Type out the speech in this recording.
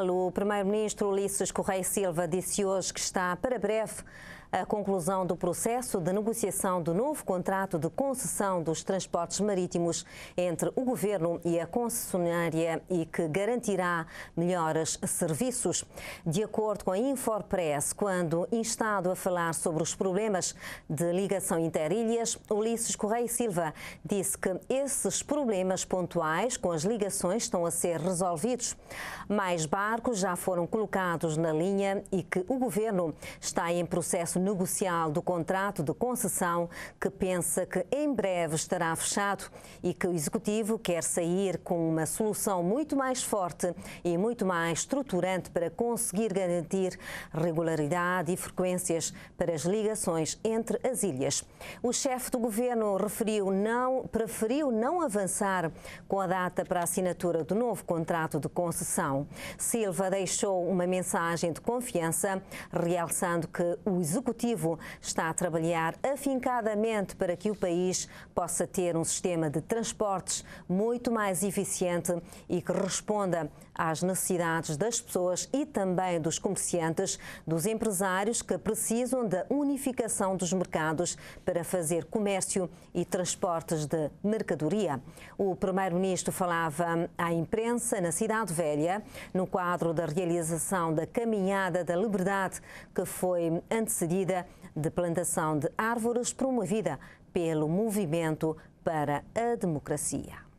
O Primeiro-Ministro Ulisses Correia Silva disse hoje que está para breve a conclusão do processo de negociação do novo contrato de concessão dos transportes marítimos entre o Governo e a concessionária e que garantirá melhores serviços. De acordo com a Infopress, quando instado a falar sobre os problemas de ligação interilhas, Ulisses Correia Silva disse que esses problemas pontuais com as ligações estão a ser resolvidos. Mais baixo barcos já foram colocados na linha e que o governo está em processo negocial do contrato de concessão, que pensa que em breve estará fechado e que o executivo quer sair com uma solução muito mais forte e muito mais estruturante para conseguir garantir regularidade e frequências para as ligações entre as ilhas. O chefe do governo referiu não, preferiu não avançar com a data para a assinatura do novo contrato de concessão. Silva deixou uma mensagem de confiança, realçando que o Executivo está a trabalhar afincadamente para que o país possa ter um sistema de transportes muito mais eficiente e que responda às necessidades das pessoas e também dos comerciantes, dos empresários que precisam da unificação dos mercados para fazer comércio e transportes de mercadoria. O primeiro-ministro falava à imprensa na Cidade Velha, no qual quadro da realização da Caminhada da Liberdade, que foi antecedida de plantação de árvores promovida pelo Movimento para a Democracia.